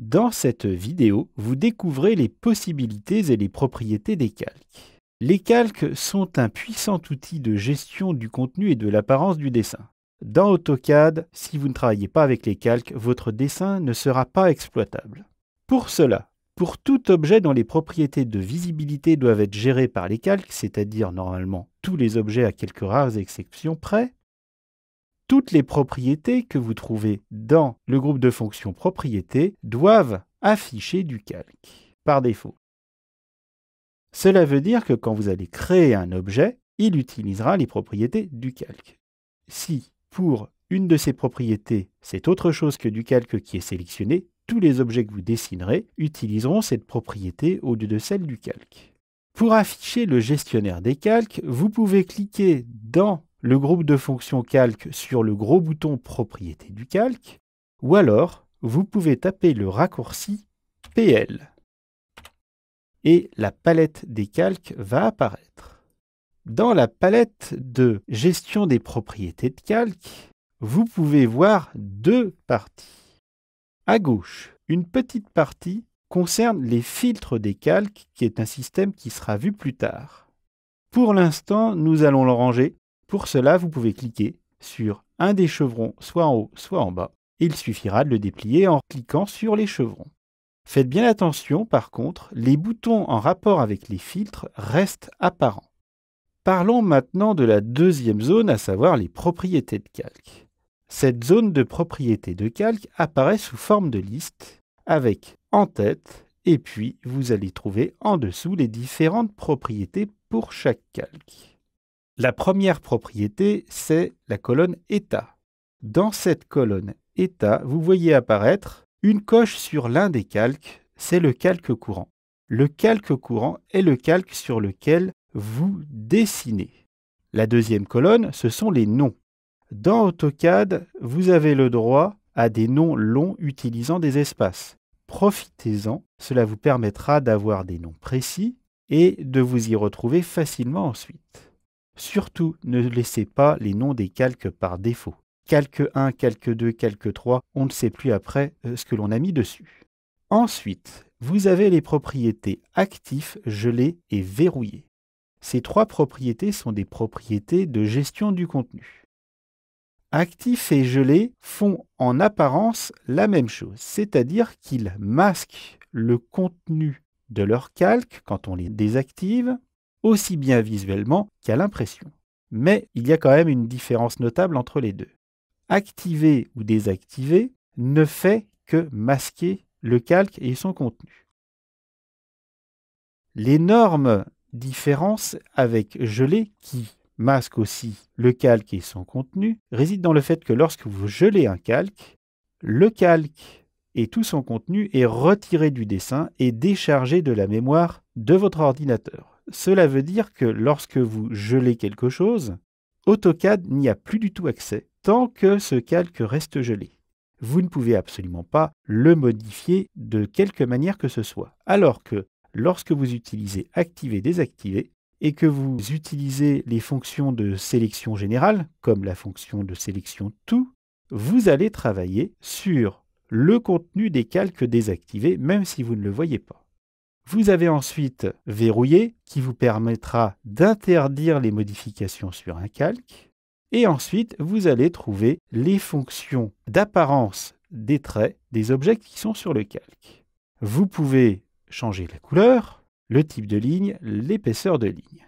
Dans cette vidéo, vous découvrez les possibilités et les propriétés des calques. Les calques sont un puissant outil de gestion du contenu et de l'apparence du dessin. Dans AutoCAD, si vous ne travaillez pas avec les calques, votre dessin ne sera pas exploitable. Pour cela, pour tout objet dont les propriétés de visibilité doivent être gérées par les calques, c'est-à-dire normalement tous les objets à quelques rares exceptions près, toutes les propriétés que vous trouvez dans le groupe de fonctions propriétés doivent afficher du calque par défaut. Cela veut dire que quand vous allez créer un objet, il utilisera les propriétés du calque. Si pour une de ces propriétés, c'est autre chose que du calque qui est sélectionné, tous les objets que vous dessinerez utiliseront cette propriété au lieu de celle du calque. Pour afficher le gestionnaire des calques, vous pouvez cliquer dans le groupe de fonctions calque sur le gros bouton propriété du calque, ou alors vous pouvez taper le raccourci PL et la palette des calques va apparaître. Dans la palette de gestion des propriétés de calque, vous pouvez voir deux parties. À gauche, une petite partie concerne les filtres des calques qui est un système qui sera vu plus tard. Pour l'instant, nous allons le ranger pour cela, vous pouvez cliquer sur un des chevrons, soit en haut, soit en bas. Il suffira de le déplier en cliquant sur les chevrons. Faites bien attention, par contre, les boutons en rapport avec les filtres restent apparents. Parlons maintenant de la deuxième zone, à savoir les propriétés de calque. Cette zone de propriétés de calque apparaît sous forme de liste, avec en tête, et puis vous allez trouver en dessous les différentes propriétés pour chaque calque. La première propriété, c'est la colonne État. Dans cette colonne État, vous voyez apparaître une coche sur l'un des calques, c'est le calque courant. Le calque courant est le calque sur lequel vous dessinez. La deuxième colonne, ce sont les noms. Dans AutoCAD, vous avez le droit à des noms longs utilisant des espaces. Profitez-en, cela vous permettra d'avoir des noms précis et de vous y retrouver facilement ensuite. Surtout, ne laissez pas les noms des calques par défaut. Calque 1, calque 2, calque 3, on ne sait plus après euh, ce que l'on a mis dessus. Ensuite, vous avez les propriétés actif »,« gelé » et verrouillé ». Ces trois propriétés sont des propriétés de gestion du contenu. Actif » et gelé » font en apparence la même chose, c'est-à-dire qu'ils masquent le contenu de leur calque quand on les désactive, aussi bien visuellement qu'à l'impression. Mais il y a quand même une différence notable entre les deux. Activer ou désactiver ne fait que masquer le calque et son contenu. L'énorme différence avec geler, qui masque aussi le calque et son contenu, réside dans le fait que lorsque vous gelez un calque, le calque et tout son contenu est retiré du dessin et déchargé de la mémoire de votre ordinateur. Cela veut dire que lorsque vous gelez quelque chose, AutoCAD n'y a plus du tout accès tant que ce calque reste gelé. Vous ne pouvez absolument pas le modifier de quelque manière que ce soit. Alors que lorsque vous utilisez activer désactiver et que vous utilisez les fonctions de sélection générale, comme la fonction de sélection tout, vous allez travailler sur le contenu des calques désactivés, même si vous ne le voyez pas. Vous avez ensuite verrouillé qui vous permettra d'interdire les modifications sur un calque. Et ensuite, vous allez trouver les fonctions d'apparence des traits des objets qui sont sur le calque. Vous pouvez changer la couleur, le type de ligne, l'épaisseur de ligne.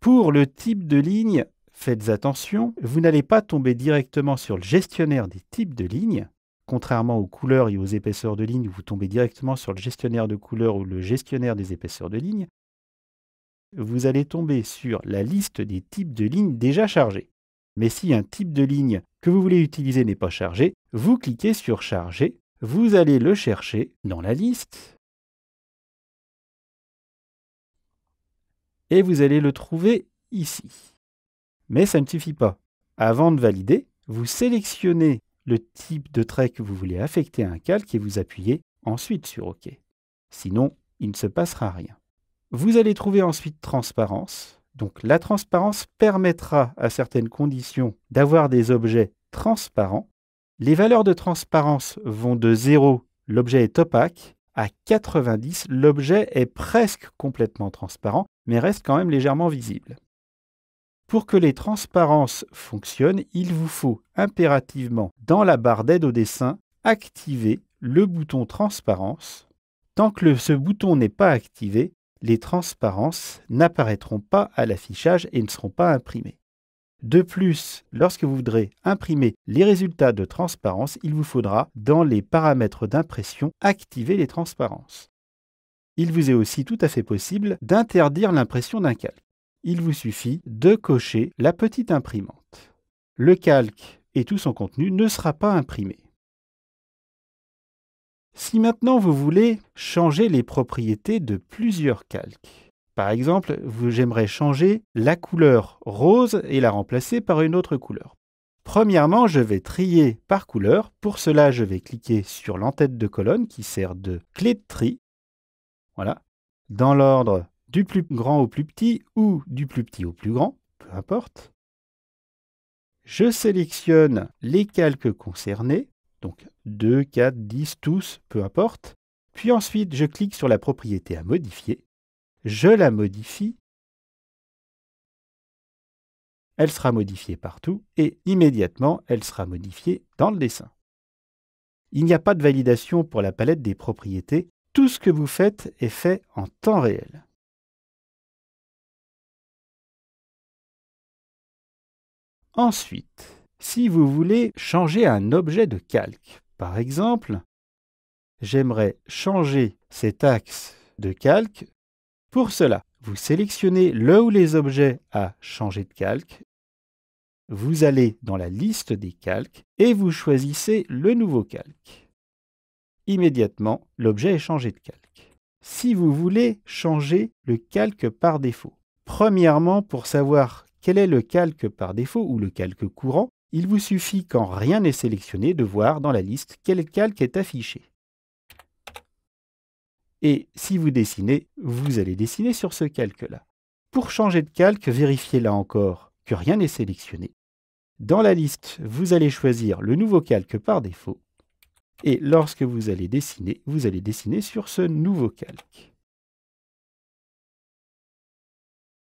Pour le type de ligne, faites attention, vous n'allez pas tomber directement sur le gestionnaire des types de lignes, contrairement aux couleurs et aux épaisseurs de lignes, vous tombez directement sur le gestionnaire de couleurs ou le gestionnaire des épaisseurs de lignes. vous allez tomber sur la liste des types de lignes déjà chargées. Mais si un type de ligne que vous voulez utiliser n'est pas chargé, vous cliquez sur Charger, vous allez le chercher dans la liste, et vous allez le trouver ici. Mais ça ne suffit pas. Avant de valider, vous sélectionnez le type de trait que vous voulez affecter à un calque et vous appuyez ensuite sur OK. Sinon, il ne se passera rien. Vous allez trouver ensuite transparence. Donc la transparence permettra à certaines conditions d'avoir des objets transparents. Les valeurs de transparence vont de 0, l'objet est opaque, à 90, l'objet est presque complètement transparent, mais reste quand même légèrement visible. Pour que les transparences fonctionnent, il vous faut impérativement, dans la barre d'aide au dessin, activer le bouton Transparence. Tant que ce bouton n'est pas activé, les transparences n'apparaîtront pas à l'affichage et ne seront pas imprimées. De plus, lorsque vous voudrez imprimer les résultats de transparence, il vous faudra, dans les paramètres d'impression, activer les transparences. Il vous est aussi tout à fait possible d'interdire l'impression d'un calque il vous suffit de cocher la petite imprimante. Le calque et tout son contenu ne sera pas imprimé. Si maintenant vous voulez changer les propriétés de plusieurs calques, par exemple, j'aimerais changer la couleur rose et la remplacer par une autre couleur. Premièrement, je vais trier par couleur. Pour cela, je vais cliquer sur l'entête de colonne qui sert de clé de tri. Voilà. Dans l'ordre du plus grand au plus petit ou du plus petit au plus grand, peu importe. Je sélectionne les calques concernés, donc 2, 4, 10, tous, peu importe. Puis ensuite, je clique sur la propriété à modifier. Je la modifie. Elle sera modifiée partout et immédiatement, elle sera modifiée dans le dessin. Il n'y a pas de validation pour la palette des propriétés. Tout ce que vous faites est fait en temps réel. Ensuite, si vous voulez changer un objet de calque, par exemple, j'aimerais changer cet axe de calque. Pour cela, vous sélectionnez le ou les objets à changer de calque. Vous allez dans la liste des calques et vous choisissez le nouveau calque. Immédiatement, l'objet est changé de calque. Si vous voulez changer le calque par défaut, premièrement, pour savoir quel est le calque par défaut ou le calque courant Il vous suffit quand rien n'est sélectionné de voir dans la liste quel calque est affiché. Et si vous dessinez, vous allez dessiner sur ce calque-là. Pour changer de calque, vérifiez là encore que rien n'est sélectionné. Dans la liste, vous allez choisir le nouveau calque par défaut. Et lorsque vous allez dessiner, vous allez dessiner sur ce nouveau calque.